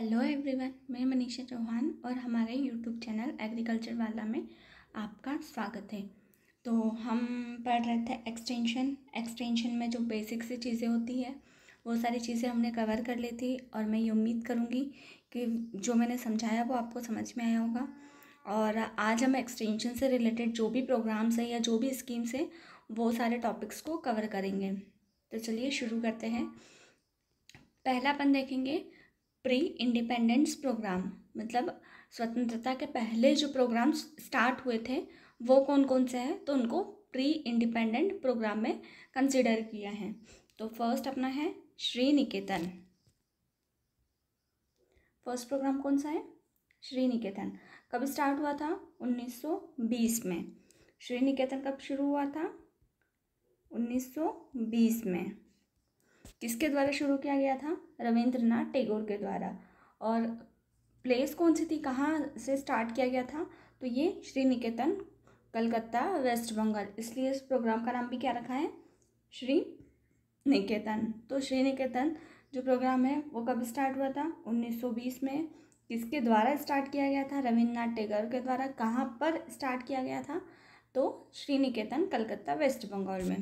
Hello everyone मैं मनीषा चौहान और हमारे यूट्यूब चैनल एग्रीकल्चर वाला में आपका स्वागत है तो हम पढ़ रहे थे एक्सटेंशन एक्सटेंशन में जो बेसिक सी चीज़ें होती है वो सारी चीज़ें हमने कवर कर ली थी और मैं ये उम्मीद करूँगी कि जो मैंने समझाया वो आपको समझ में आया होगा और आज हम एक्सटेंशन से रिलेटेड जो भी प्रोग्राम्स हैं या जो भी स्कीम्स हैं वो सारे टॉपिक्स को कवर करेंगे तो चलिए शुरू करते हैं पहला अपन देखेंगे प्री इंडिपेंडेंस प्रोग्राम मतलब स्वतंत्रता के पहले जो प्रोग्राम स्टार्ट हुए थे वो कौन कौन से हैं तो उनको प्री इंडिपेंडेंट प्रोग्राम में कंसिडर किया है तो फर्स्ट अपना है श्री निकेतन फर्स्ट प्रोग्राम कौन सा है श्री निकेतन कब स्टार्ट हुआ था 1920 में श्री निकेतन कब शुरू हुआ था 1920 में किसके द्वारा शुरू किया गया था रविंद्रनाथ टैगोर के द्वारा और प्लेस कौन सी थी कहाँ से स्टार्ट किया गया था तो ये श्री निकेतन कलकत्ता वेस्ट बंगाल इसलिए इस प्रोग्राम का नाम भी क्या रखा है श्री निकेतन तो श्री निकेतन जो प्रोग्राम है वो कब स्टार्ट हुआ था 1920 में किसके द्वारा स्टार्ट किया गया था रविन्द्रनाथ टैगोर के द्वारा कहाँ पर स्टार्ट किया गया था तो श्री निकेतन कलकत्ता वेस्ट बंगाल में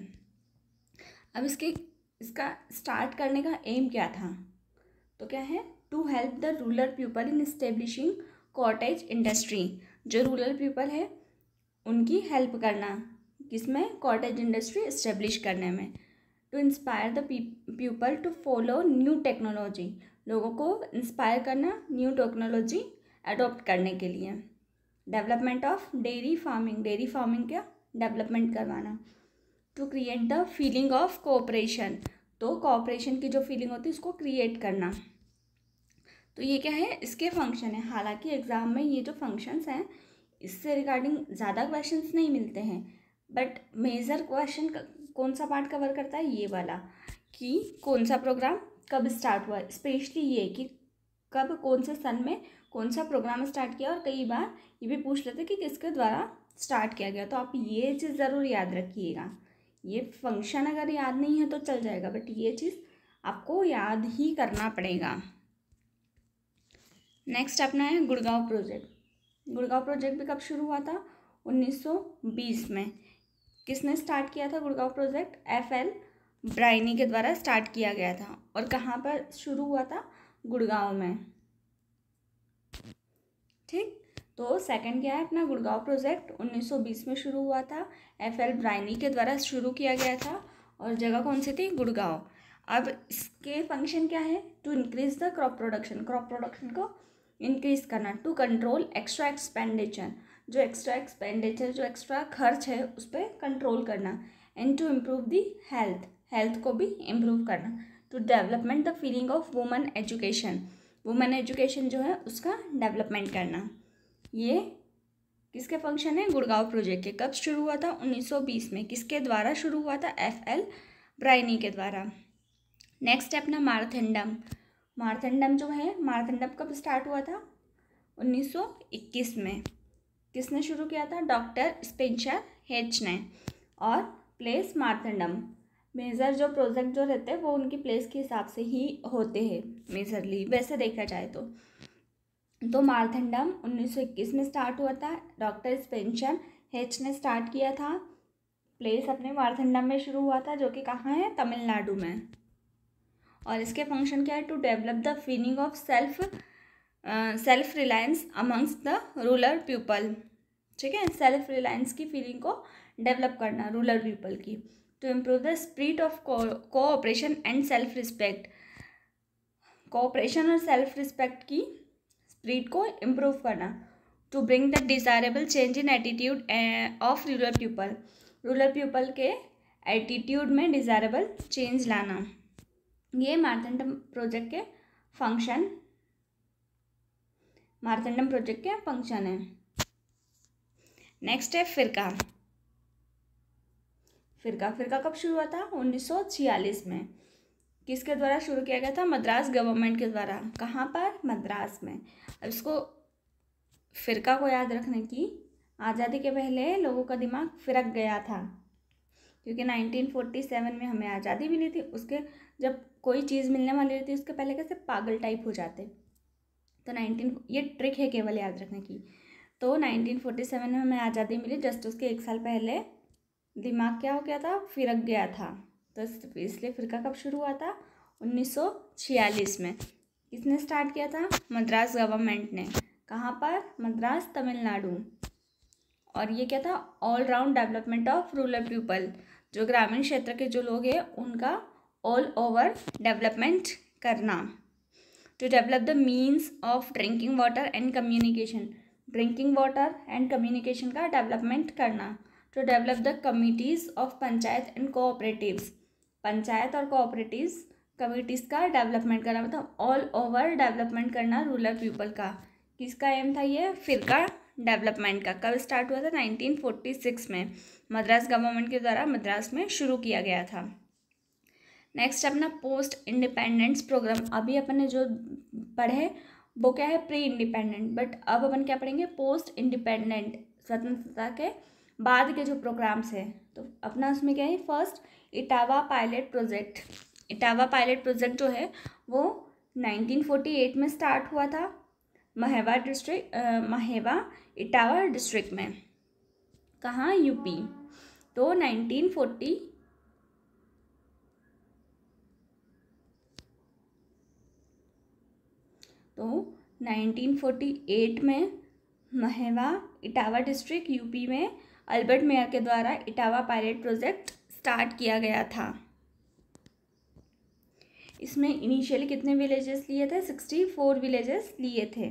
अब इसके इसका स्टार्ट करने का एम क्या था तो क्या है to help the rural people in establishing cottage industry जो रूरल पीपल है उनकी हेल्प करना किसमें कॉटेज इंडस्ट्री इस्टेब्लिश करने में to inspire the people to follow new technology लोगों को इंस्पायर करना न्यू टेक्नोलॉजी अडोप्ट करने के लिए development of dairy farming dairy farming क्या डेवलपमेंट करवाना to create the feeling of cooperation तो कोऑपरेशन की जो फीलिंग होती है उसको क्रिएट करना तो ये क्या है इसके फंक्शन है हालांकि एग्ज़ाम में ये जो फंक्शंस हैं इससे रिगार्डिंग ज़्यादा क्वेश्चन नहीं मिलते हैं बट मेजर क्वेश्चन कौन सा पार्ट कवर करता है ये वाला कि कौन सा प्रोग्राम कब स्टार्ट हुआ स्पेशली ये कि कब कौन से सन में कौन सा प्रोग्राम स्टार्ट किया और कई बार ये भी पूछ लेते कि किसके द्वारा स्टार्ट किया गया तो आप ये चीज़ ज़रूर याद रखिएगा ये फंक्शन अगर याद नहीं है तो चल जाएगा बट ये चीज़ आपको याद ही करना पड़ेगा नेक्स्ट अपना है गुड़गांव प्रोजेक्ट गुड़गांव प्रोजेक्ट भी कब शुरू हुआ था 1920 में किसने स्टार्ट किया था Gurgaon project F L Brayne के द्वारा स्टार्ट किया गया था और कहाँ पर शुरू हुआ था गुड़गांव में ठीक तो सेकंड क्या है अपना गुड़गांव प्रोजेक्ट 1920 में शुरू हुआ था एफ एल ब्राइनी के द्वारा शुरू किया गया था और जगह कौन सी थी गुड़गांव अब इसके फंक्शन क्या है to increase the crop production crop production को इंक्रीज करना टू कंट्रोल एक्स्ट्रा एक्सपेंडिचर जो एक्स्ट्रा एक्सपेंडिचर जो एक्स्ट्रा खर्च है उस पर कंट्रोल करना and to improve the health health को भी इम्प्रूव करना to development the feeling of women education women education जो है उसका डेवलपमेंट करना ये किसके फंक्शन है गुड़गांव प्रोजेक्ट के कब शुरू हुआ था 1920 में किसके द्वारा शुरू हुआ था एफ एल ब्राइनी के द्वारा नेक्स्ट है अपना मारथंडम मारथंडम जो है मारथंडम कब स्टार्ट हुआ था 1921 में किसने शुरू किया था डॉक्टर स्पेंशर हेच ने और प्लेस मारथंडम मेजर जो प्रोजेक्ट जो रहते हैं वो उनकी प्लेस के हिसाब से ही होते हैं मेजरली वैसे देखा जाए तो तो मारथंडम 1921 में स्टार्ट हुआ था डॉक्टर स्पेंशन हेच ने स्टार्ट किया था प्लेस अपने मारथंडम में शुरू हुआ था जो कि कहाँ है तमिलनाडु में और इसके फंक्शन क्या है to develop the feeling of self self reliance amongst the rural people ठीक है सेल्फ रिलायंस की फीलिंग को डेवलप करना रूलर पीपल की to improve the spirit of cooperation and self respect cooperation और सेल्फ रिस्पेक्ट की रीड को इम्प्रूव करना to bring the desirable change in attitude of rural people rural people के एटीट्यूड में डिज़ायरेबल चेंज लाना ये मारतंडम प्रोजेक्ट के फंक्शन मारतंडम प्रोजेक्ट के फंक्शन है नेक्स्ट है फिरका फिरका फिरका कब शुरू हुआ था 1946 में किसके द्वारा शुरू किया गया था मद्रास गवर्नमेंट के द्वारा कहाँ पर मद्रास में अब इसको फ़िरका को याद रखने की आज़ादी के पहले लोगों का दिमाग फिरक गया था क्योंकि 1947 में हमें आज़ादी मिली थी उसके जब कोई चीज़ मिलने वाली रहती उसके पहले कैसे पागल टाइप हो जाते तो 19 ये ट्रिक है केवल याद रखने की तो 1947 में हमें आज़ादी मिली जस्ट उसके एक साल पहले दिमाग क्या हो गया था फिरक गया था तो इसलिए फिरका कब शुरू हुआ था 1946 में किसने स्टार्ट किया था मद्रास गवर्नमेंट ने कहाँ पर मद्रास तमिलनाडु और ये क्या था all round development of rural people जो ग्रामीण क्षेत्र के जो लोग हैं उनका ऑल ओवर डेवलपमेंट करना to develop the means of drinking water and communication drinking water and communication का डेवलपमेंट करना to develop the committees of panchayat and cooperatives panchayat और कोऑपरेटिव कमिटीज़ का डेवलपमेंट करना मतलब ऑल ओवर डेवलपमेंट करना रूरल पीपल का किसका एम था ये फिरका डेवलपमेंट का कब स्टार्ट हुआ था 1946 में मद्रास गवर्नमेंट के द्वारा मद्रास में शुरू किया गया था नेक्स्ट अपना पोस्ट इंडिपेंडेंस प्रोग्राम अभी अपन ने जो पढ़े वो क्या है प्री इंडिपेंडेंट बट अब अपन क्या पढ़ेंगे पोस्ट इंडिपेंडेंट स्वतंत्रता के बाद के जो प्रोग्राम्स हैं तो अपना उसमें क्या है first Etawah pilot project Etawah pilot project जो है वो 1948 में स्टार्ट हुआ था महेवा डिस्ट्रिक्ट महेवा इटावा डिस्ट्रिक्ट में कहाँ यूपी तो 1940 तो 1948 में महेवा इटावा डिस्ट्रिक्ट यूपी में अल्बर्ट मेयर के द्वारा इटावा पायलट प्रोजेक्ट स्टार्ट किया गया था इसमें इनिशियली कितने विलेजेस लिए थे सिक्सटी फोर विलेजेस लिए थे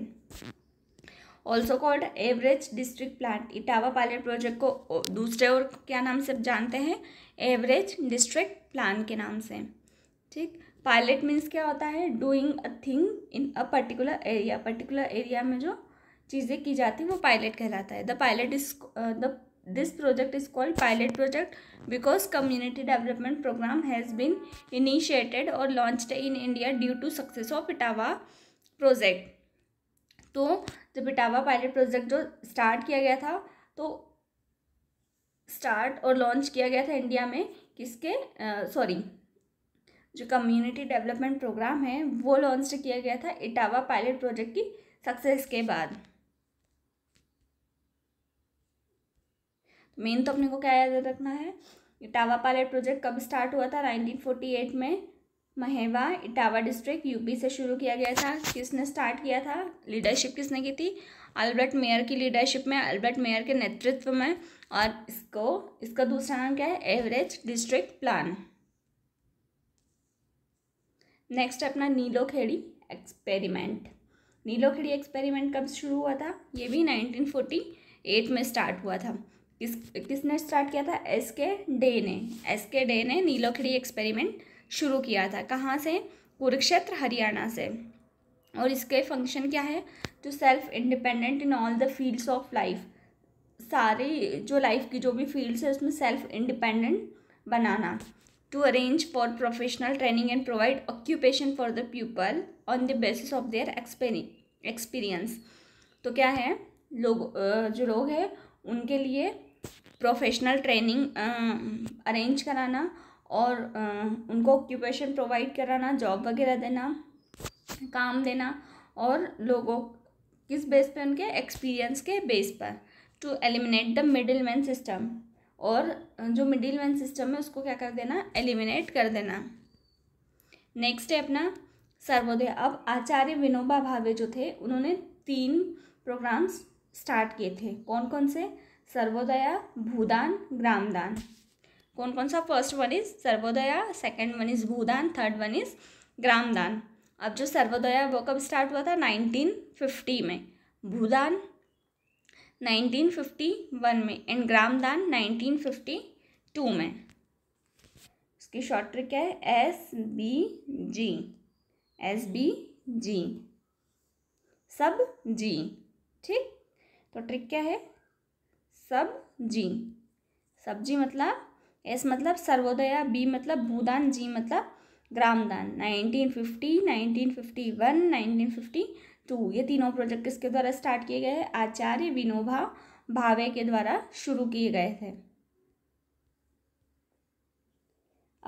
also called average district plan Etawah pilot project को दूसरे और क्या नाम से जानते हैं एवरेज डिस्ट्रिक्ट प्लान के नाम से ठीक पायलट मीन्स क्या होता है doing a thing in a particular area particular area में जो चीज़ें की जाती हैं वो पायलट कहलाता है the pilot is the this project is called pilot project because community development program has been initiated or launched in India due to success of itawa project तो जब इटावा पायलट प्रोजेक्ट जो स्टार्ट किया गया था तो start और launch किया गया था इंडिया में किसके सॉरी जो कम्युनिटी डेवलपमेंट प्रोग्राम है वो लॉन्च किया गया था इटावा पायलट प्रोजेक्ट की सक्सेस के बाद मेन तो अपने को क्या याद रखना है इटावा पायलट प्रोजेक्ट कब स्टार्ट हुआ था नाइनटीन फोर्टी एट में महेवा इटावा डिस्ट्रिक्ट यूपी से शुरू किया गया था किसने स्टार्ट किया था लीडरशिप किसने की थी अल्बर्ट मेयर की लीडरशिप में अल्बर्ट मेयर के नेतृत्व में और इसको इसका दूसरा नाम क्या है एवरेज डिस्ट्रिक्ट प्लान नेक्स्ट अपना नीलो खेड़ी एक्सपेरिमेंट नीलो खेड़ी एक्सपेरिमेंट कब शुरू हुआ था ये भी फोर्टी एट में स्टार्ट हुआ था किस किसने स्टार्ट किया था एस के डे ने एस के डे ने नीलोखड़ी एक्सपेरिमेंट शुरू किया था कहाँ से कुरुक्षेत्र हरियाणा से और इसके फंक्शन क्या है to self independent in all the fields of life सारी जो लाइफ की जो भी फील्ड्स है उसमें सेल्फ इंडिपेंडेंट बनाना to arrange for professional training and provide occupation for the people on the basis of their experience तो क्या है लोग जो लोग हैं उनके लिए प्रोफेशनल ट्रेनिंग अरेंज कराना और आ, उनको ऑक्यूपेशन प्रोवाइड कराना जॉब वगैरह देना काम देना और लोगों किस बेस पे उनके एक्सपीरियंस के बेस पर to eliminate the middle man system और जो मिडिल मैन सिस्टम है उसको क्या कर देना एलिमिनेट कर देना नेक्स्ट है अपना सर्वोदय अब आचार्य विनोबा भावे जो थे उन्होंने तीन प्रोग्राम्स स्टार्ट किए थे कौन कौन से सर्वोदया भूदान ग्रामदान कौन कौन सा first one is Sarvodaya second one is Bhoodan third one is Gramdan अब जो सर्वोदया वो कब स्टार्ट हुआ था 1950 में भूदान 1951 में एंड ग्रामदान 1952 में उसकी शॉर्ट ट्रिक है S B G S B G सब जी ठीक तो ट्रिक क्या है सब्जी सब्जी मतलब एस मतलब सर्वोदया बी मतलब भूदान जी मतलब ग्रामदान नाइनटीन फिफ्टी टू ये तीनों प्रोजेक्ट किसके द्वारा स्टार्ट किए गए आचार्य विनोबा भावे के द्वारा शुरू किए गए थे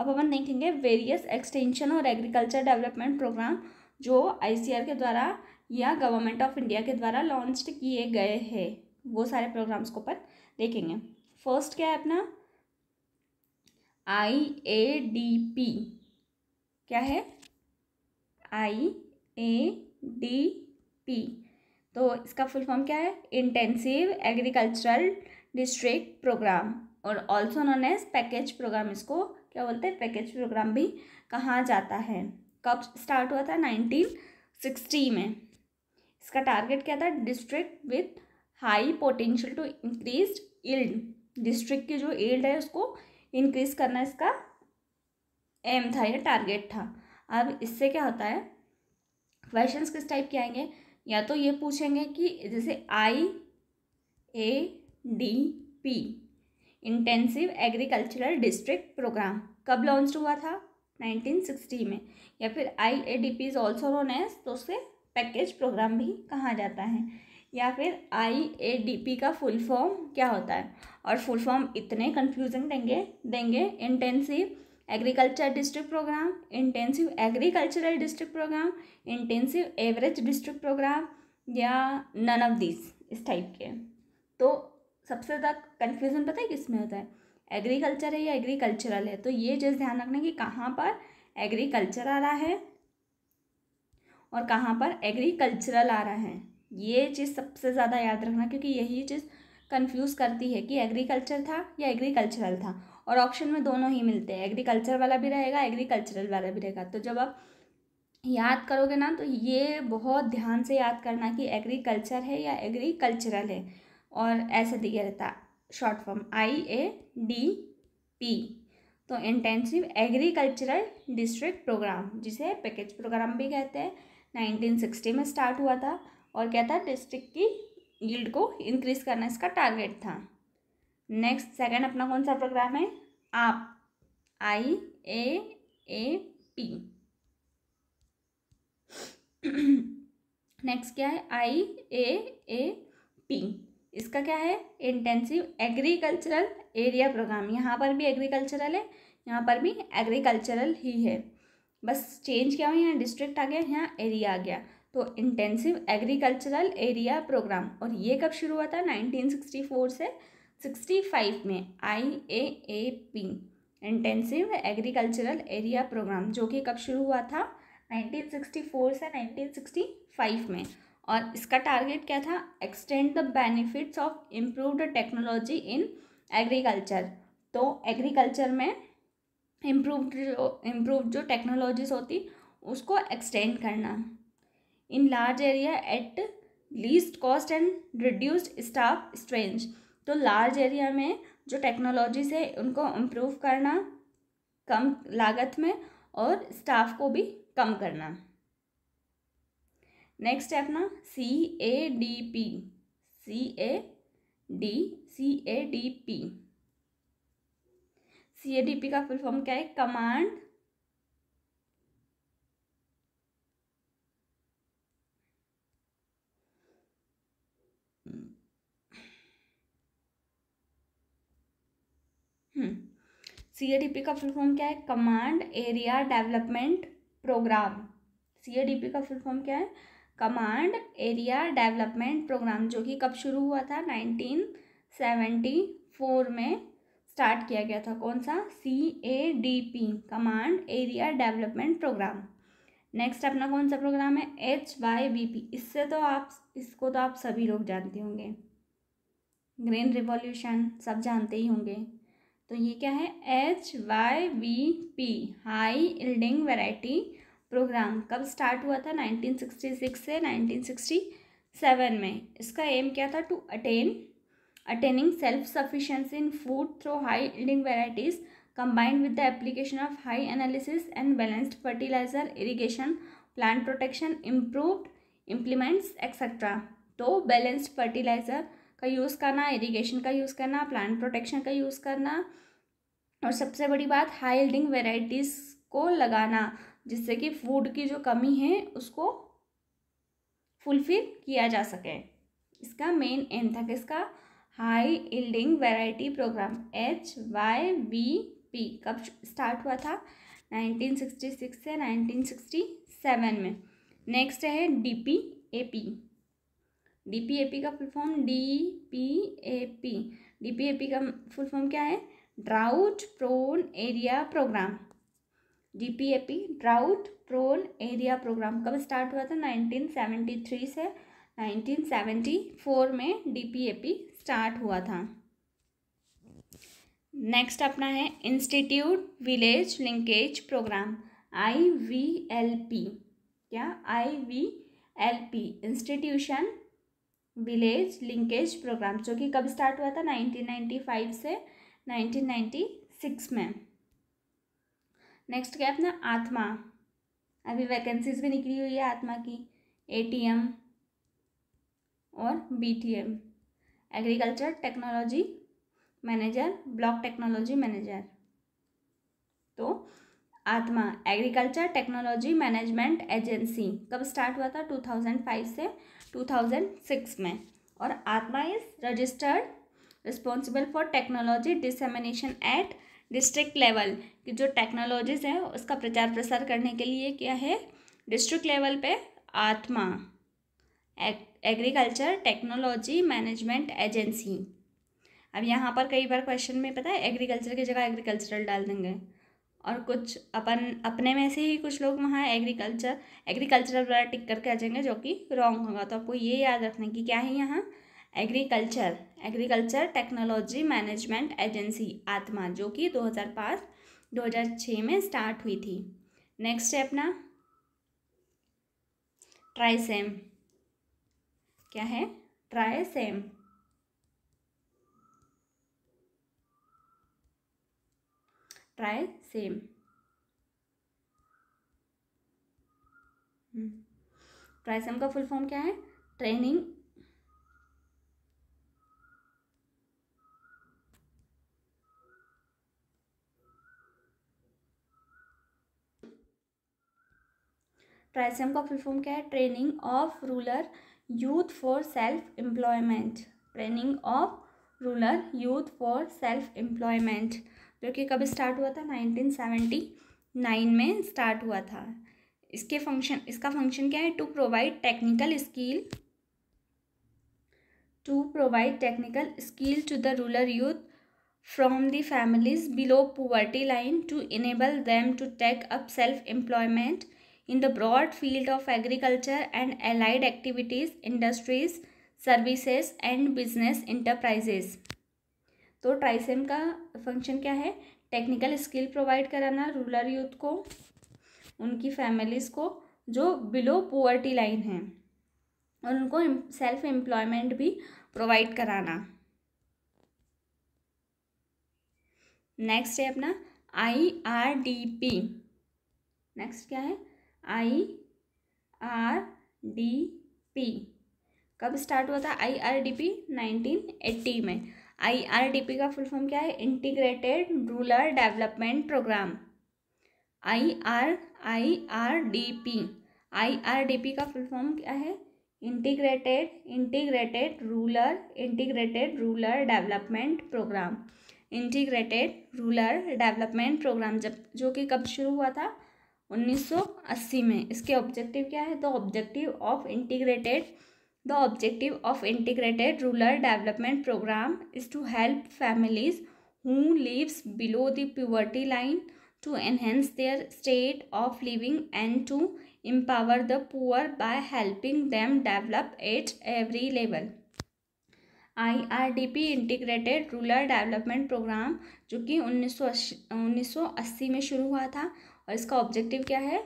अब अपन देखेंगे वेरियस एक्सटेंशन और एग्रीकल्चर डेवलपमेंट प्रोग्राम जो आईसीआर के द्वारा या गवर्नमेंट ऑफ इंडिया के द्वारा लॉन्च किए गए हैं वो सारे प्रोग्राम्स को अपन देखेंगे फर्स्ट क्या है अपना आई ए डी पी क्या है आई ए डी पी तो इसका फुल फॉर्म क्या है इंटेंसिव एग्रीकल्चरल डिस्ट्रिक्ट प्रोग्राम और also known as package programme इसको क्या बोलते हैं पैकेज प्रोग्राम भी कहा जाता है कब स्टार्ट हुआ था नाइनटीन सिक्सटी में इसका टारगेट क्या था district with high potential to increase yield district की जो एल्ड है उसको इंक्रीज करना इसका एम था या टारगेट था अब इससे क्या होता है क्वेश्चन किस टाइप के आएंगे या तो ये पूछेंगे कि जैसे I A D P intensive agricultural district programme कब लॉन्च हुआ था 1960 में या फिर I A D P is also known as तो उससे पैकेज प्रोग्राम भी कहा जाता है या फिर आई ए डी पी का फुल फॉर्म क्या होता है और फुल फॉर्म इतने कंफ्यूजिंग देंगे देंगे intensive agriculture district programme intensive agricultural district programme intensive average district programme या नन ऑफ दिस इस टाइप के तो सबसे ज़्यादा कन्फ्यूज़न पता है किस में होता है एग्रीकल्चर है या एग्रीकल्चरल है तो ये चीज़ ध्यान रखना कि कहाँ पर एग्रीकल्चर आ रहा है और कहाँ पर एग्रीकल्चरल आ रहा है ये चीज़ सबसे ज़्यादा याद रखना क्योंकि यही चीज़ कंफ्यूज करती है कि एग्रीकल्चर था या एग्रीकल्चरल था और ऑप्शन में दोनों ही मिलते हैं एग्रीकल्चर वाला भी रहेगा एग्रीकल्चरल वाला भी रहेगा तो जब आप याद करोगे ना तो ये बहुत ध्यान से याद करना कि एग्रीकल्चर है या एग्रीकल्चरल है और ऐसे दिया रहता short form I A D P तो इंटेंसिव एग्रीकल्चरल डिस्ट्रिक्ट प्रोग्राम जिसे पैकेज प्रोग्राम भी कहते हैं 1960 में स्टार्ट हुआ था और क्या था डिस्ट्रिक्ट की यील्ड को इंक्रीज करना इसका टारगेट था नेक्स्ट सेकंड अपना कौन सा प्रोग्राम है आप आई ए ए पी नेक्स्ट क्या है आई ए ए पी इसका क्या है इंटेंसिव एग्रीकल्चरल एरिया प्रोग्राम यहाँ पर भी एग्रीकल्चरल है यहाँ पर भी एग्रीकल्चरल ही है बस चेंज क्या हुआ यहाँ डिस्ट्रिक्ट आ गया यहाँ एरिया आ गया तो इंटेंसिव एग्रीकल्चरल एरिया प्रोग्राम और ये कब शुरू हुआ था 1964 से 65 में I A A P intensive agricultural area programme जो कि कब शुरू हुआ था 1964 से 1965 में और इसका टारगेट क्या था extend the benefits of improved technology in agriculture तो एग्रीकल्चर में इम्प्रूव इम्प्रूव जो टेक्नोलॉजीज होती उसको एक्सटेंड करना in large area at least cost and reduced staff strength तो लार्ज एरिया में जो टेक्नोलॉजीज है उनको इम्प्रूव करना कम लागत में और स्टाफ को भी कम करना नेक्स्ट है अपना C A D P C A D C A D P C A D P का फुल फॉर्म क्या है command C A D P का फुल फॉर्म क्या है command area development programme C A D P का full form क्या है command area development programme जो कि कब शुरू हुआ था नाइनटीन सेवेंटी फोर में स्टार्ट किया गया था कौन सा C A D P command area development programme next अपना कौन सा प्रोग्राम है एच वाई बी पी इससे तो आप इसको तो आप सभी लोग जानते होंगे ग्रीन रिवॉल्यूशन सब जानते ही होंगे तो ये क्या है H Y V P high yielding variety programme कब स्टार्ट हुआ था 1966 से 1967 में इसका एम क्या था to attain attaining self sufficiency in food through high yielding varieties combined with the application of high analysis and balanced fertiliser irrigation plant protection improve implements etcetera तो balanced fertiliser का use करना irrigation का use करना plant protection का use करना और सबसे बड़ी बात हाई एल्डिंग वेराइटीज़ को लगाना जिससे कि फूड की जो कमी है उसको फुलफिल किया जा सके इसका मेन एम था किसका high yielding variety programme H Y V P कब स्टार्ट हुआ था 1966 से 1967 में नेक्स्ट है D P A P DPAP का full form D P A P DPAP का फुल फॉर्म क्या है drought prone area programme DPAP drought prone area programme कब स्टार्ट हुआ था नाइनटीन सेवेंटी थ्री से नाइनटीन फोर में डीपीएपी स्टार्ट हुआ था नेक्स्ट अपना है institute village linkage programme I V L P क्या I V L P institution village linkage programme जो कि कब स्टार्ट हुआ था 1995 से 1996 में नेक्स्ट क्या अपना आत्मा अभी वैकेंसीज भी निकली हुई है आत्मा की एटीएम और BTM agriculture technology manager block technology manager तो ATMA agriculture technology management agency कब स्टार्ट हुआ था टू थाउजेंड फाइव से 2006 में और ATMA is registered responsible for technology dissemination at district level कि जो टेक्नोलॉजीज़ हैं उसका प्रचार प्रसार करने के लिए क्या है डिस्ट्रिक्ट लेवल पे आत्मा एग्रीकल्चर टेक्नोलॉजी मैनेजमेंट एजेंसी अब यहाँ पर कई बार क्वेश्चन में पता है एग्रीकल्चर की जगह एग्रीकल्चरल डाल देंगे और कुछ अपन अपने में से ही कुछ लोग वहाँ एग्रीकल्चर एग्रीकल्चरल वाला टिक करके आ जाएंगे जो कि रॉन्ग होगा तो आपको ये याद रखना कि क्या है यहाँ agriculture agriculture technology management agency ATMA जो कि 2005 2006 में स्टार्ट हुई थी नेक्स्ट है अपना ट्राइसेम क्या है TRYSEM TRYSEM TRYSEM hmm. का फुल फॉर्म क्या है ट्रेनिंग ट्राइसम का फुल फॉर्म क्या है training of rural youth for self employment training of rural youth for self employment जो कि कब स्टार्ट हुआ था नाइनटीन सेवेंटी नाइन में स्टार्ट हुआ था इसके फंक्शन इसका फंक्शन क्या है to provide technical skill to provide technical skill to the rural youth from the families below पुवर्टी line to enable them to take up self employment in the broad field of agriculture and allied activities industries services and business enterprises तो TRYSEM का function क्या है technical skill provide कराना rural youth को उनकी families को जो below poverty line है और उनको सेल्फ एम्प्लॉयमेंट भी प्रोवाइड कराना नेक्स्ट है अपना I R D P next क्या है आई आर डी पी कब स्टार्ट हुआ था I R D P nineteen eighty में पी का फुल फॉर्म क्या है integrated rural development programme I R I R D P I R D P का फुल फॉर्म क्या है integrated integrated rural integrated rural development programme integrated rural development programme जब जो कि कब शुरू हुआ था 1980 में इसके ऑब्जेक्टिव क्या है तो objective of integrated The objective of integrated rural development program is to help families who lives below the poverty line to enhance their state of living and to empower the poor by helping them develop at every level. IRDP integrated rural development programme जो कि उन्नीस सौ में शुरू हुआ था और इसका ऑब्जेक्टिव क्या है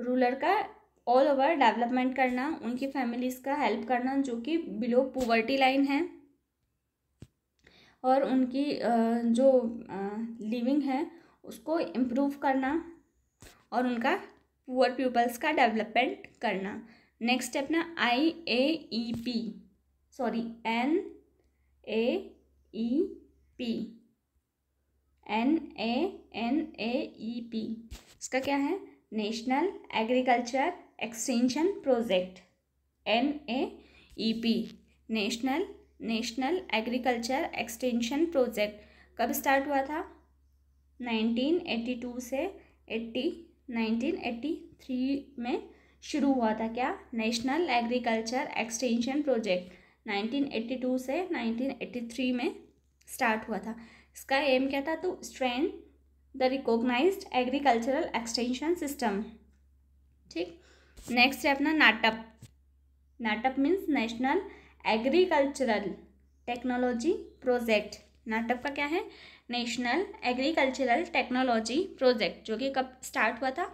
रूरल का ऑल ओवर डेवलपमेंट करना उनकी फैमिलीज़ का हेल्प करना जो कि बिलो पुवर्टी लाइन है और उनकी जो लिविंग है उसको इम्प्रूव करना और उनका पुअर पीपल्स का डेवलपमेंट करना नेक्स्ट स्टेप ना I A E P sorry N A E P N A N A E P इसका क्या है national agriculture extension project N A E P national national agriculture extension project कब start हुआ था 1982 से 80 1983 में शुरू हुआ था क्या नेशनल एग्रीकल्चर एक्सटेंशन प्रोजेक्ट 1982 से 1983 में स्टार्ट हुआ था इसका एम क्या था तो strength the recognise agricultural extension system ठीक नेक्स्ट है अपना NATP NATP means national agricultural technology project NATP का क्या है नेशनल एग्रीकल्चरल टेक्नोलॉजी प्रोजेक्ट जो कि कब स्टार्ट हुआ था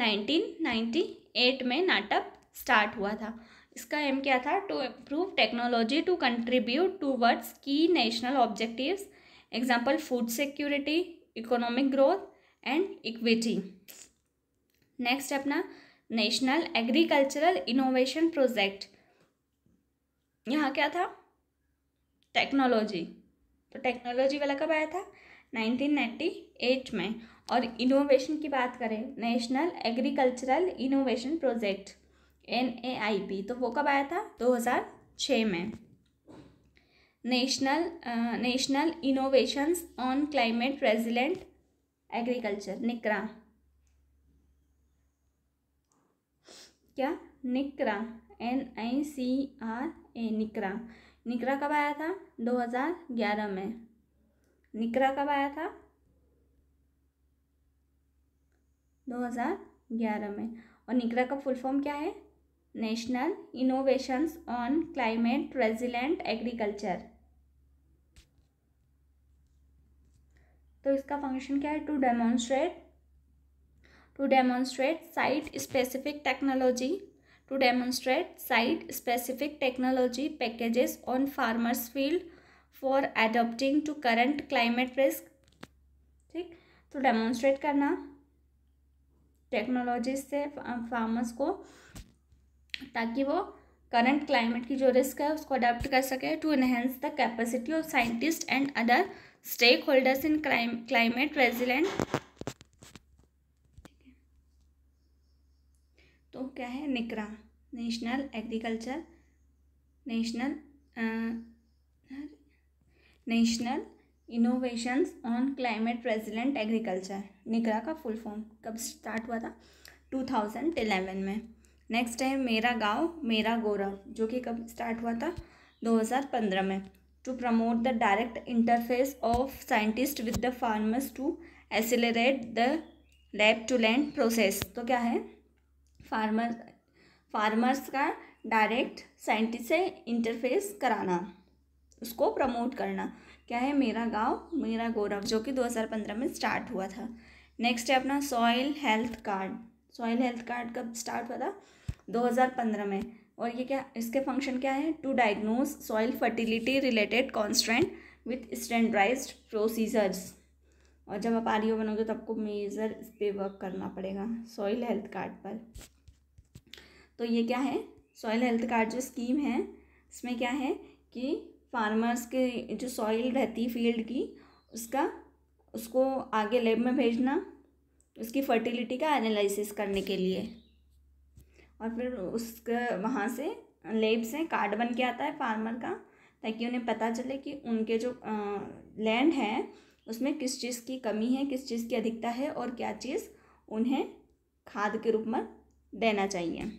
1998 में नाटप स्टार्ट हुआ था इसका एम क्या था to improve technology to contribute towards की national objective example food security economic growth and equity next अपना नेशनल एग्रीकल्चरल इनोवेशन प्रोजेक्ट यहाँ क्या था टेक्नोलॉजी तो टेक्नोलॉजी वाला कब आया था 1998 में और इनोवेशन की बात करें national agricultural innovation project N तो वो कब आया था 2006 में national national innovations on climate resilient agriculture NICRA क्या NICRA N I C R A निकरा निकरा कब आया था 2011 में निकरा कब आया था 2011 में और निकरा का फुल फॉर्म क्या है national innovations on climate resilient agriculture तो इसका फंक्शन क्या है to demonstrate to demonstrate site specific technology to demonstrate site specific technology packages on farmers field for adopting to current climate risk ठीक तो demonstrate करना technology से farmers को ताकि वो करंट क्लाइमेट की जो रिस्क है उसको अडाप्ट कर सके to enhance the capacity of scientist and other stakeholders in crime, climate resilient तो क्या है NICRA national agriculture national national innovations on climate resilient agriculture NICRA का फुल फॉर्म कब स्टार्ट हुआ था टू थाउजेंड इलेवन में नेक्स्ट है मेरा गांव मेरा गौरव जो कि कब स्टार्ट हुआ था दो हज़ार पंद्रह में to promote the direct interface of scientist with the farmers to accelerate the lab to land process तो क्या है फार्मर फार्मर्स का डायरेक्ट साइंटिस्ट से इंटरफेस कराना उसको प्रमोट करना क्या है मेरा गांव मेरा गौरव जो कि 2015 में स्टार्ट हुआ था नेक्स्ट है अपना soil health card soil health card कब स्टार्ट हुआ था 2015 में और ये क्या इसके फंक्शन क्या है to diagnose soil fertility related constant with standardise procedures और जब आप आर बनोगे तो आपको मेजर इस पर वर्क करना पड़ेगा सॉइल हेल्थ कार्ड पर तो ये क्या है सॉइल हेल्थ कार्ड जो स्कीम है इसमें क्या है कि फार्मर्स के जो सॉइल रहती फील्ड की उसका उसको आगे लेब में भेजना उसकी फर्टिलिटी का एनालिसिस करने के लिए और फिर उसके वहाँ से लेब से कार्ड बन के आता है फार्मर का ताकि उन्हें पता चले कि उनके जो लैंड है उसमें किस चीज़ की कमी है किस चीज़ की अधिकता है और क्या चीज़ उन्हें खाद के रूप में देना चाहिए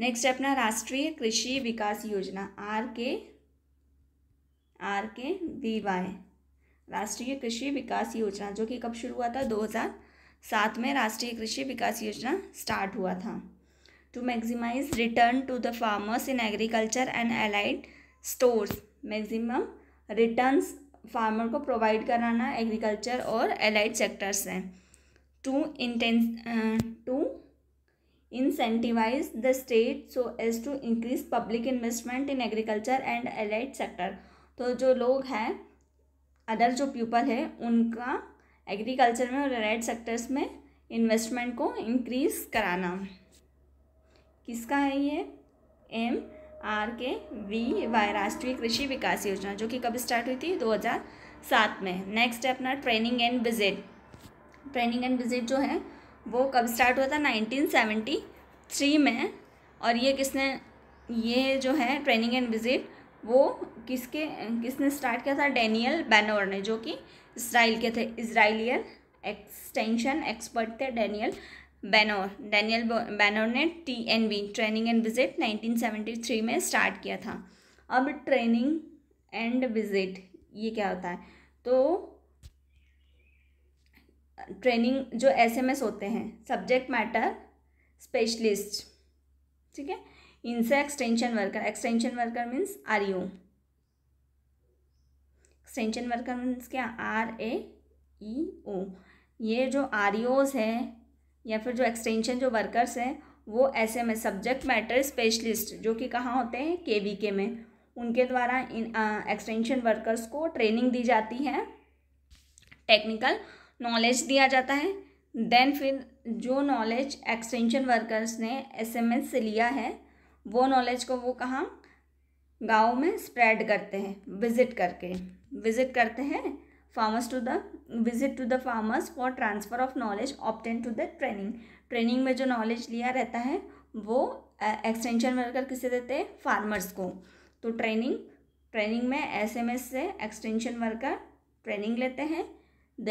नेक्स्ट है अपना राष्ट्रीय कृषि विकास योजना आर के are K V Y Rashtriya Krishi विकास योजना जो कि कब शुरू हुआ था दो हज़ार साथ में राष्ट्रीय कृषि विकास योजना स्टार्ट हुआ था to maximise return to the farmers in agriculture and allied stores maximum returns farmer को प्रोवाइड कराना एग्रीकल्चर और एलाइड सेक्टर्स हैं to intense to incentivise the state so as to increase public investment in agriculture and allied sector तो जो लोग हैं other जो people है उनका एग्रीकल्चर में और रेड सेक्टर्स में इन्वेस्टमेंट को इंक्रीज कराना किसका है ये aim R K V Y Rashtriya Krishi विकास योजना जो कि कब स्टार्ट हुई थी 2007 में नेक्स्ट है अपना training and visit training and visit जो है वो कब स्टार्ट हुआ था 1973 में और ये किसने ये जो है ट्रेनिंग एंड विजिट वो किसके किसने स्टार्ट किया था डेनियल बैनोर ने जो कि इसराइल के थे इसराइलियन एक्सटेंशन एक्सपर्ट थे डैनियल बैनोर डैनियल बैनोर ने T and V training and visit 1973 में स्टार्ट किया था अब ट्रेनिंग एंड विजिट ये क्या होता है तो ट्रेनिंग जो एस एम एस होते हैं सब्जेक्ट मैटर स्पेशलिस्ट ठीक है इनसे extension worker extension worker means R U extension worker means क्या आर ए ई ओ ये जो आर ई ओज हैं या फिर जो एक्सटेंशन जो वर्कर्स हैं वो ऐसे में सब्जेक्ट मैटर स्पेशलिस्ट जो कि कहाँ होते हैं के वी के में उनके द्वारा इन एक्सटेंशन वर्कर्स को ट्रेनिंग दी जाती है टेक्निकल नॉलेज दिया जाता है देन फिर जो नॉलेज एक्सटेंशन वर्कर्स ने एस से लिया है वो नॉलेज को वो कहाँ गाँव में स्प्रेड करते हैं विजिट करके विजिट करते हैं farmers to the visit to the farmers for transfer of knowledge obtain to the training training में जो नॉलेज लिया रहता है वो एक्सटेंशन वर्कर किसे देते हैं फार्मर्स को तो ट्रेनिंग ट्रेनिंग में एस एम एस से एक्सटेंशन वर्कर ट्रेनिंग लेते हैं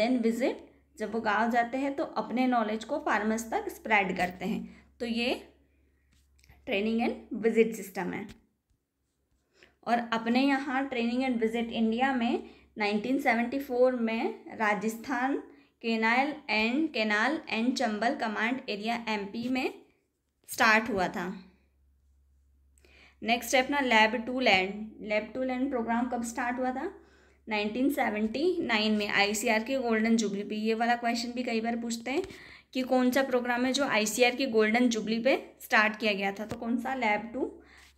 देन विजिट जब वो गाँव जाते हैं तो अपने नॉलेज को फार्मर्स तक स्प्रेड करते हैं तो ये ट्रेनिंग एंड विजिट सिस्टम है और अपने यहाँ ट्रेनिंग एंड विजिट इंडिया में 1974 में Rajasthan canal and canal and Chambal command area MP में स्टार्ट हुआ था नेक्स्ट है अपना lab to land lab to land programme कब स्टार्ट हुआ था 1979 में आईसीआर की गोल्डन जुबली पे ये वाला क्वेश्चन भी कई बार पूछते हैं कि कौन सा प्रोग्राम है जो आईसीआर की गोल्डन जुबली पे स्टार्ट किया गया था तो कौन सा लैब टू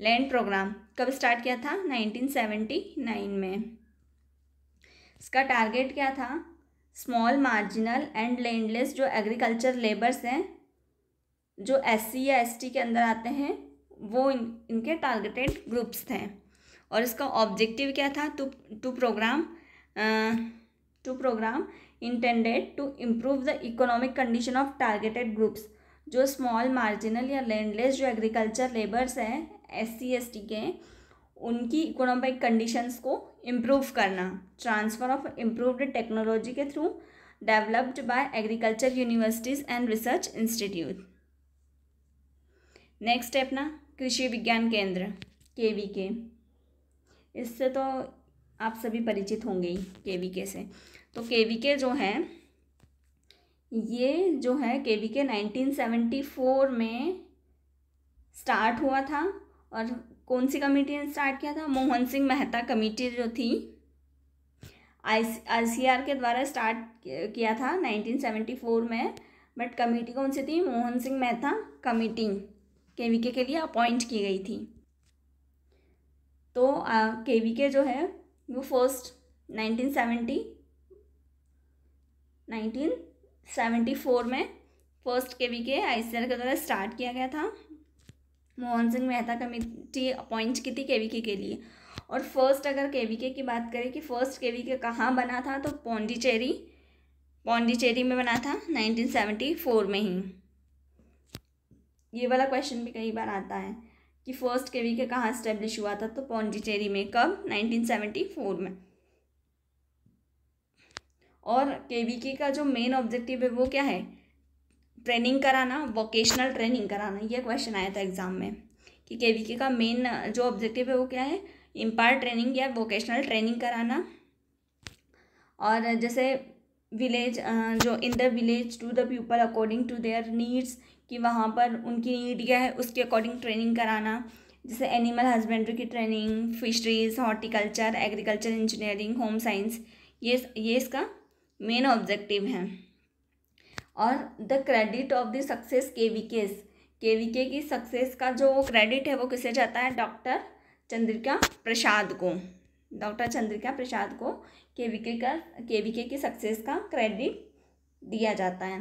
लैंड प्रोग्राम कब स्टार्ट किया था 1979 में इसका टारगेट क्या था स्मॉल मार्जिनल एंड लैंडलेस जो एग्रीकल्चर लेबर्स हैं जो एस या एस के अंदर आते हैं वो इन इनके टारगेटेड ग्रुप्स थे और इसका ऑब्जेक्टिव क्या था to to programme to programme intended to improve the economic condition of targeted groups जो स्मॉल मार्जिनल या लैंडलेस जो एग्रीकल्चर लेबर्स हैं एस सी एस टी के हैं उनकी इकोनॉमिक कंडीशंस को इम्प्रूव करना ट्रांसफ़र ऑफ इम्प्रूव्ड टेक्नोलॉजी के through developed by agriculture universities and research institute next है अपना कृषि विज्ञान केंद्र के वी के इससे तो आप सभी परिचित होंगे ही के वी के से तो के वी के जो है ये जो है K V K nineteen seventy four में स्टार्ट हुआ था और कौन सी कमेटी ने स्टार्ट किया था मोहन सिंह मेहता कमेटी जो थी आई आईसीआर के द्वारा स्टार्ट किया था 1974 में बट कमेटी कौन सी थी मोहन सिंह मेहता कमेटी वी के लिए अपॉइंट की गई थी तो के के जो है वो फर्स्ट 1970 1974 में फर्स्ट के वी के आई के द्वारा स्टार्ट किया गया था मोहन सिंह मेहता कमेटी अपॉइंट की थी केवीके के लिए और फर्स्ट अगर केवीके की बात करें कि फ़र्स्ट केवीके कहाँ बना था तो पौंडीचेरी पौंडीचेरी में बना था 1974 में ही ये वाला क्वेश्चन भी कई बार आता है कि फर्स्ट केवी के कहाँ इस्टेब्लिश हुआ था तो पौंडीचेरी में कब 1974 में और केवीके का जो मेन ऑब्जेक्टिव है वो क्या है ट्रेनिंग कराना वोकेशनल ट्रेनिंग कराना ये क्वेश्चन आया था एग्ज़ाम में कि के का मेन जो ऑब्जेक्टिव है वो क्या है इम्पायर ट्रेनिंग या वोकेशनल ट्रेनिंग कराना और जैसे विलेज जो in the village to the people according to their needs कि वहाँ पर उनकी नीड क्या है उसके अकॉर्डिंग ट्रेनिंग कराना जैसे एनिमल हस्बेंड्री की training fisheries horticulture agriculture engineering home science ये ये इसका मेन ऑब्जेक्टिव है और the credit of the success K V Ks K V K की सक्सेस का जो क्रेडिट है वो किसे जाता है डॉक्टर चंद्रिका प्रसाद को डॉक्टर चंद्रिका प्रसाद को के वी के का के वी के की सक्सेस का क्रेडिट दिया जाता है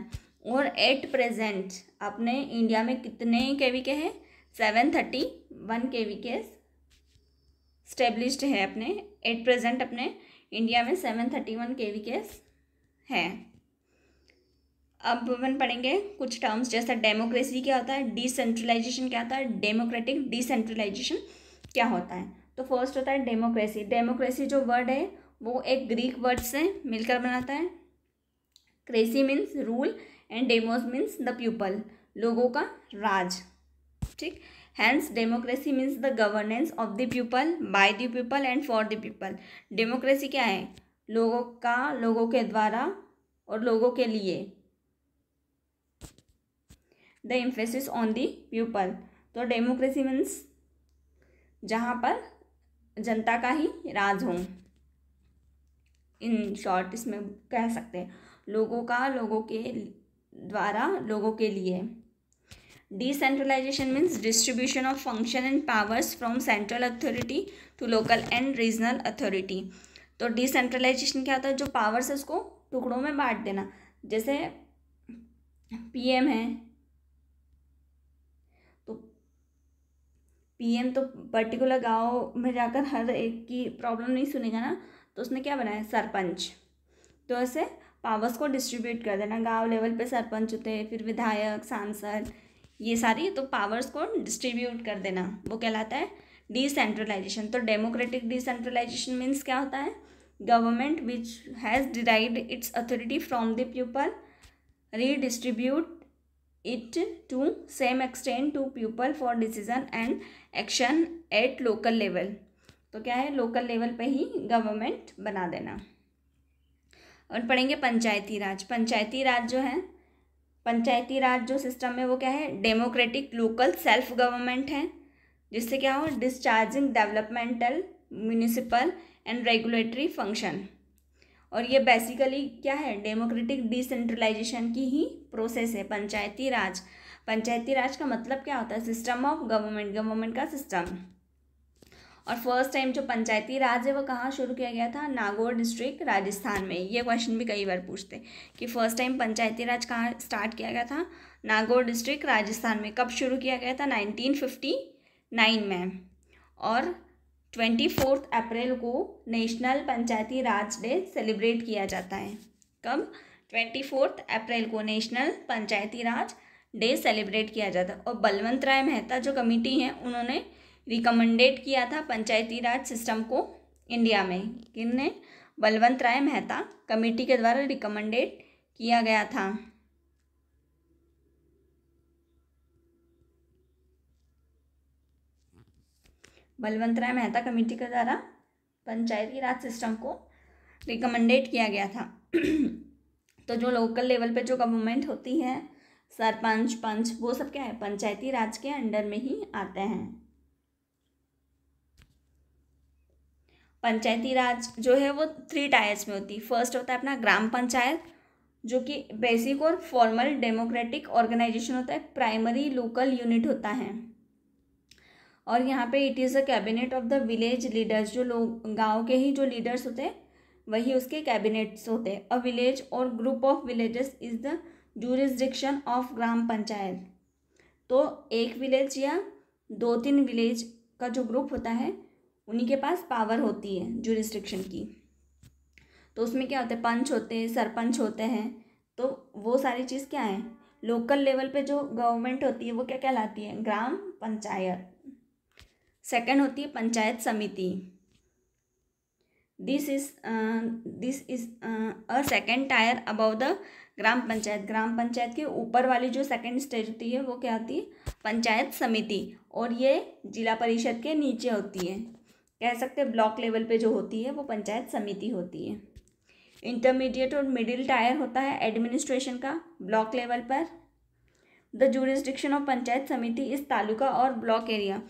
और एट प्रेजेंट अपने इंडिया में कितने के वी के हैं seven thirty one K V K established है अपने एट प्रेजेंट अपने इंडिया में seven thirty one K V Ks हैं अब अपन पढ़ेंगे कुछ टर्म्स जैसा डेमोक्रेसी क्या होता है डिसेंट्रलाइजेशन क्या होता है डेमोक्रेटिक डिसेंट्रलाइजेशन क्या होता है तो फर्स्ट होता है डेमोक्रेसी डेमोक्रेसी जो वर्ड है वो एक ग्रीक वर्ड से मिलकर बनाता है cracy means rule and demos means the people लोगों का राज ठीक हैंस democracy means the governance of the people by the people and for the people democracy क्या है लोगों का लोगों के द्वारा और लोगों के लिए the emphasis on the people तो डेमोक्रेसी मीन्स जहाँ पर जनता का ही राज हो इन शॉर्ट इसमें कह सकते हैं लोगों का लोगों के द्वारा लोगों के लिए decentralisation means distribution of function and powers from central authority to local and regional authority तो डिसेंट्रलाइजेशन क्या होता है जो पावर्स है उसको टुकड़ों में बांट देना जैसे पीएम है पीएम तो पर्टिकुलर गांव में जाकर हर एक की प्रॉब्लम नहीं सुनेगा ना तो उसने क्या बनाया सरपंच तो ऐसे पावर्स को डिस्ट्रीब्यूट कर देना गांव लेवल पे सरपंच होते हैं फिर विधायक सांसद ये सारी तो पावर्स को डिस्ट्रीब्यूट कर देना वो कहलाता है डिसेंट्रलाइजेशन तो डेमोक्रेटिक डिसेंट्रलाइजेशन मीन्स क्या होता है government which has derived its authority from the people redistribute it to same extent to people for decision and action at local level तो क्या है लोकल लेवल पर ही गवर्नमेंट बना देना और पढ़ेंगे पंचायती राज पंचायती राज जो है पंचायती राज जो सिस्टम है वो क्या है डेमोक्रेटिक लोकल सेल्फ गवर्नमेंट है जिससे क्या हो discharging developmental municipal and regulatory function और ये बेसिकली क्या है डेमोक्रेटिक डिसेंट्रलाइजेशन की ही प्रोसेस है पंचायती राज पंचायती राज का मतलब क्या होता है सिस्टम ऑफ गवर्नमेंट गवर्नमेंट का सिस्टम और फर्स्ट टाइम जो पंचायती राज है वो कहाँ शुरू किया गया था नागौर डिस्ट्रिक्ट राजस्थान में ये क्वेश्चन भी कई बार पूछते कि फर्स्ट टाइम पंचायती राज कहाँ स्टार्ट किया गया था नागौर डिस्ट्रिक्ट राजस्थान में कब शुरू किया गया था नाइनटीन फिफ्टी नाइन में और ट्वेंटी फोर्थ अप्रैल को national Panchayati Raj day celebrate किया जाता है कब ट्वेंटी फोर्थ अप्रैल को national Panchayati Raj day celebrate किया जाता है और बलवंत राय मेहता जो कमेटी है उन्होंने रिकमेंडेड किया था पंचायती राज सिस्टम को इंडिया में किनने बलवंत राय मेहता कमेटी के द्वारा रिकमेंडेड किया गया था बलवंत राय मेहता कमेटी के द्वारा पंचायती राज सिस्टम को रिकमेंडेड किया गया था तो जो लोकल लेवल पे जो गवर्नमेंट होती है सरपंच पंच वो सब क्या है पंचायती राज के अंडर में ही आते हैं पंचायती राज जो है वो थ्री टायर्स में होती है फर्स्ट होता है अपना ग्राम पंचायत जो कि बेसिक और फॉर्मल डेमोक्रेटिक ऑर्गेनाइजेशन होता है प्राइमरी लोकल यूनिट होता है और यहाँ पे it is a cabinet of the village leaders जो लोग गांव के ही जो लीडर्स होते हैं वही उसके कैबिनेट्स होते हैं अ विलेज और group of villages is the jurisdiction of gram panchayat तो एक विलेज या दो तीन विलेज का जो ग्रुप होता है उन्हीं के पास पावर होती है जूरिस्ट्रिक्शन की तो उसमें क्या होता है पंच होते हैं सरपंच होते हैं तो वो सारी चीज़ क्या है लोकल लेवल पे जो गवर्नमेंट होती है वो क्या कहलाती है ग्राम पंचायत सेकंड होती है panchayat samiti this is this is a second tier above the gram panchayat gram panchayat के ऊपर वाली जो सेकेंड स्टेज होती है वो क्या होती है पंचायत समिति और ये जिला परिषद के नीचे होती है कह सकते हैं ब्लॉक लेवल पे जो होती है वो पंचायत समिति होती है इंटरमीडिएट और मिडिल टायर होता है एडमिनिस्ट्रेशन का ब्लॉक लेवल पर the jurisdiction of panchayat samiti इस तालुका और ब्लॉक एरिया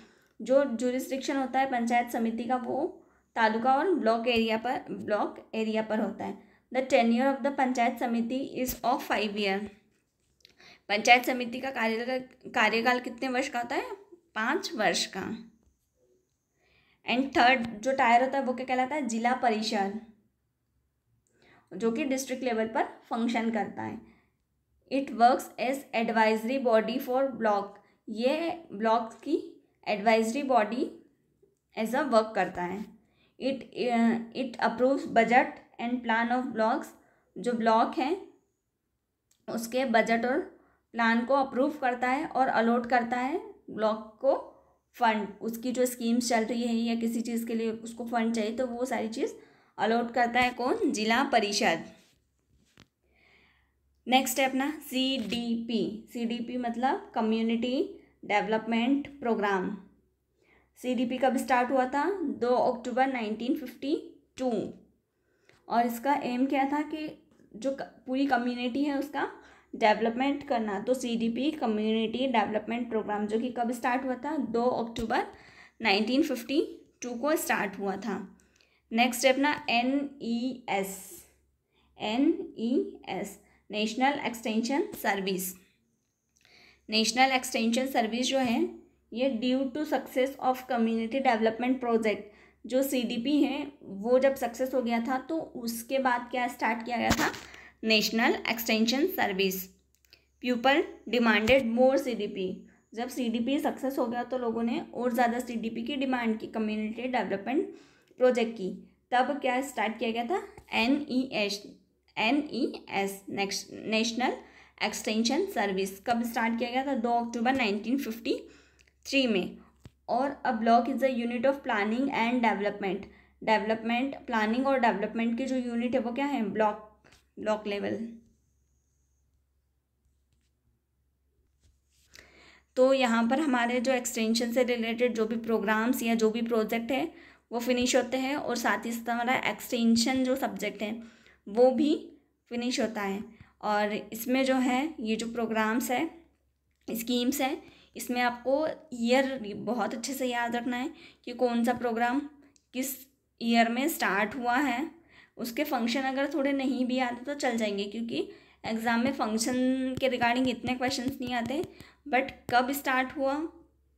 जो जुरिस्ट्रिक्शन होता है पंचायत समिति का वो तालुका और ब्लॉक एरिया पर ब्लॉक एरिया पर होता है the tenure of the panchayat samiti is of five year panchayat samiti का कार्यकाल कार्यकाल कितने वर्ष का होता है पाँच वर्ष का एंड थर्ड जो टायर होता है वो क्या कहलाता है जिला परिषद जो कि डिस्ट्रिक्ट लेवल पर फंक्शन करता है it works as advisory body for block ये ब्लॉक की advisory body as a work करता है it it approves budget and plan of blocks जो ब्लॉक हैं उसके बजट और प्लान को अप्रूव करता है और अलॉट करता है ब्लॉक को फंड उसकी जो स्कीम्स चल रही है या किसी चीज़ के लिए उसको फंड चाहिए तो वो सारी चीज़ अलॉट करता है कौन जिला परिषद नेक्स्ट है अपना C D P C D P मतलब कम्युनिटी डेवलपमेंट प्रोग्राम सीडीपी कब स्टार्ट हुआ था दो अक्टूबर फिफ्टी टू और इसका एम क्या था कि जो पूरी कम्युनिटी है उसका डेवलपमेंट करना तो सीडीपी कम्युनिटी डेवलपमेंट प्रोग्राम जो कि कब स्टार्ट हुआ था दो अक्टूबर फिफ्टी टू को स्टार्ट हुआ था नेक्स्ट है अपना N E S N E S national extension service national extension service जो है ये due to success of community development project जो सीडीपी है वो जब सक्सेस हो गया था तो उसके बाद क्या स्टार्ट किया गया था national extension service people demanded more CDP जब सीडीपी सक्सेस हो गया तो लोगों ने और ज़्यादा सीडीपी की डिमांड की कम्युनिटी डेवलपमेंट प्रोजेक्ट की तब क्या स्टार्ट किया गया था N E S N E S next national extension service कब स्टार्ट किया गया था दो अक्टूबर नाइनटीन फिफ्टी थ्री में और a block is a unit of planning and development development planning और डेवलपमेंट के जो यूनिट है वो क्या है ब्लॉक ब्लॉक लेवल तो यहाँ पर हमारे जो एक्सटेंशन से रिलेटेड जो भी प्रोग्राम्स या जो भी प्रोजेक्ट है वो फिनिश होते हैं और साथ ही साथ हमारा एक्सटेंशन जो सब्जेक्ट है वो भी फिनिश होता है और इसमें जो है ये जो प्रोग्राम्स है स्कीम्स हैं इसमें आपको ईयर बहुत अच्छे से याद रखना है कि कौन सा प्रोग्राम किस ईयर में स्टार्ट हुआ है उसके फंक्शन अगर थोड़े नहीं भी आते तो चल जाएंगे क्योंकि एग्ज़ाम में फंक्शन के रिगार्डिंग इतने क्वेश्चंस नहीं आते बट कब स्टार्ट हुआ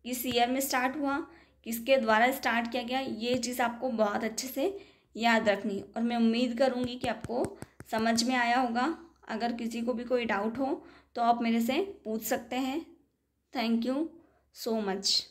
किस ईयर में स्टार्ट हुआ किसके द्वारा स्टार्ट किया गया ये चीज़ आपको बहुत अच्छे से याद रखनी और मैं उम्मीद करूँगी कि आपको समझ में आया होगा अगर किसी को भी कोई डाउट हो तो आप मेरे से पूछ सकते हैं थैंक यू सो मच